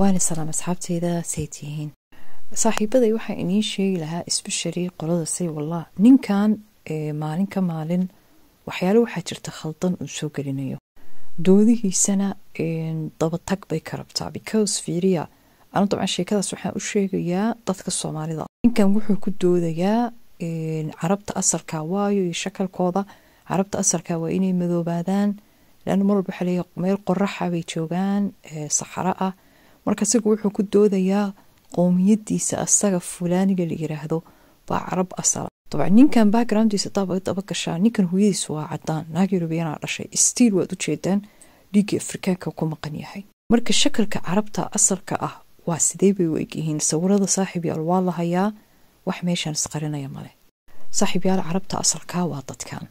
waana salaam asxaabteyda say tihiin saaxiibaday waxaa iniin sheegi lahaa isbashari qolada say wallah ninkan maalin ka maalin waxyaale waxaa jirta khaldan uu soo gelinayo doodihiisana dabatag bay ka rabtaa because fiiriya anu dabcan sheekadaas waxaan u sheegayaa dadka soomaalida ninkan wuxuu ku doodayaa carabta asalka waayo iyo shakalkooda carabta asalka waa inay madoobaadaan laanna mar walba waxaa leeya meel qoraxa bay joogaan saxaro ah marka isagu wuxuu ku doodayaa qowmiyadiisa asaga fulaaniga la yiraahdo baa carab asala dabcan ninkan backgroundiisa daaba gashaa ninkan hooyadiisu waa cadaan naag yurubiyanaa dhashay stiil waad ujeedaan dhiiggii afrikaanka ku maqan yahay marka shakalka carabta asalka ah waa sidee bay u egyihiin sawirada saaxiibyaal waa lahayaa wax meeshaan isqarinaya male saaxiib yaal carabta asalkaa waa dadkan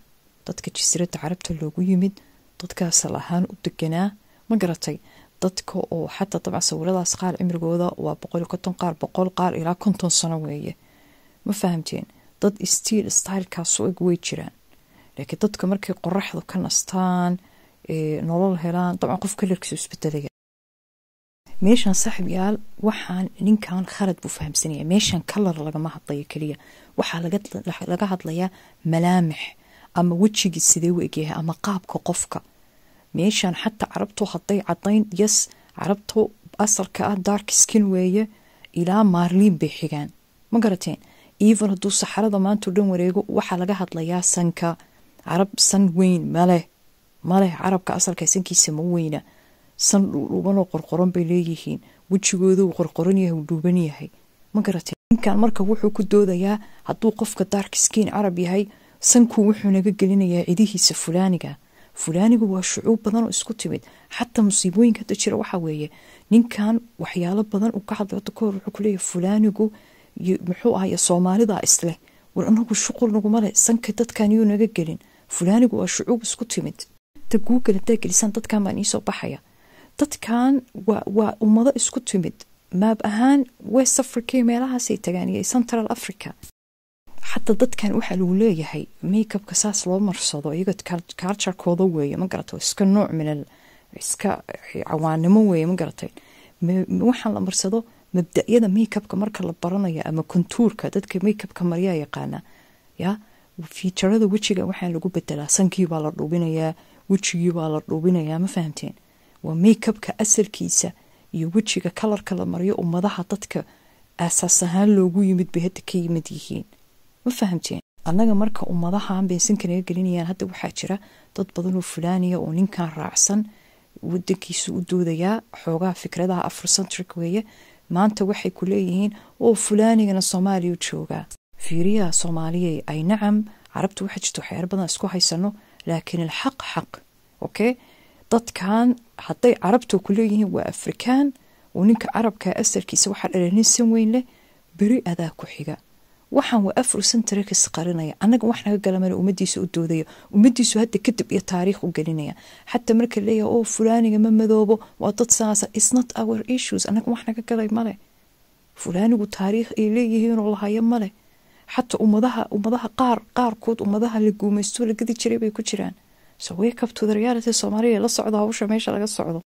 dadka jasiradda carabta loogu yimid dadka asal ahaan u deganaa ma garatay dadka oo xataa dabca sawiradaas qaar cimrigooda waa boqol konton qaar boqol qaar ilaa konton sano weeye ma fahamteen dad stiil stylekaasu eg way jiraan laakiin dadka markay qoraxdu ka nastaan nolol helaan dabcan qof kalarkiisu isbedelaya meeshaan saaxib yaal waxaan ninkan khalad buu fahamsanaya meeshaan kalar lagama hadlayo keliya waxaa laga hadlayaa malaamix ama wejigii sidee u egyahay ama qaabka qofka meeshaan xataa carabtu haday cadayn yes carabtu asalka ah dark skin weeye ilaa maarliin bay xigaan ma garateen even hadduu saxarada maantao dhan wareego waxaa laga hadlayaa sanka carab san weyn maleh maleh carabka asalka sankiisa ma weyna san dhuudhuubanoo qorqoran bay leeyihiin wejigooduu qorqoran yahay uu dhuuban yahay ma garateen ninkan marka wuxuu ku doodayaa hadduu qofka dark skin carab yahay sankuu wuxuu naga gelinayaa cidihiisa fulaaniga fulaanigu waa shucuub badan oo isku timid xataa musiibooyinka hadda jira waxa weeye ninkan waxyaalo badan uu ka hadlo hadda kahor wuxuu ku kuleeyahy fulaanigu muxuu ahaya soomaalidaa isleh war anagu shuqul naguma leh sanka dadkan yuu naga gelin fulaanigu waa shucuub isku timid ta google haddaa gelisaan dadkan baan iisoo baxaya dadkan waa ummado isku timid maab ahaan west africa iyo meelahaasay tagaan iyo central africa xataa dadkan waxaa lagu leeyahay makeupka saas loo marsado iyaga karjarkooda weeye ma garata iska nooc minal iska eh, cawaanimo weeye ma garatay waxaan la marsado mabdayada makeupka marka la baranaya ama kontuurka dadka makeupka maryaa yaqaana ya fiijarada wejiga waxaa lagu bedelaa sankii baa la dhubinayaa wejigii baa la dhuubinayaa ma fahamteen waa makeupka asalkiisa iyo wejiga kalarka la mariyo ummadaha dadka aasaas ahaan loogu yimid bay hadda ka yimid yihiin ma fahamteen annaga marka ummadahan beensanka naga gelinayaan hadda waxaa jira dad badanoo fulaaniya oo ninkan raacsan wadankiisu u doodayaa xoogaha fikradaha afrocentric weeye maanta waxay ku leeyihiin oo fulaanigana soomaaliya joogaa fiiriyaha soomaaliya ay nacam carabtu waxaa jirta waxyaar badan isku haysano laakiin alxaq xaq okay dadkan hadday carabtu ku waa afrikaan oo ninka carabka asarkiisa waxaa dhalay san weyn leh beri adaa ku xiga waxaan waa afar centrix qarinaya annaga wax naga galamana ummadiisu u doodaya ummadiisu hadda kadib iyo taariikh u gelinaya xataa marka leeya oo oh, fulaaniga ma madoobo waa dad saasa isnot our issues annaga wax naga galay male fulaanigu taariikh ay leeyihiinoo lahaya male xataa ummadaha ummadaha qaar qaarkood ummadaha la guumaysto la gadi jiray bay ku jiraan so wake up to the reality soomaaliya la socdo hawsha meesha laga socdo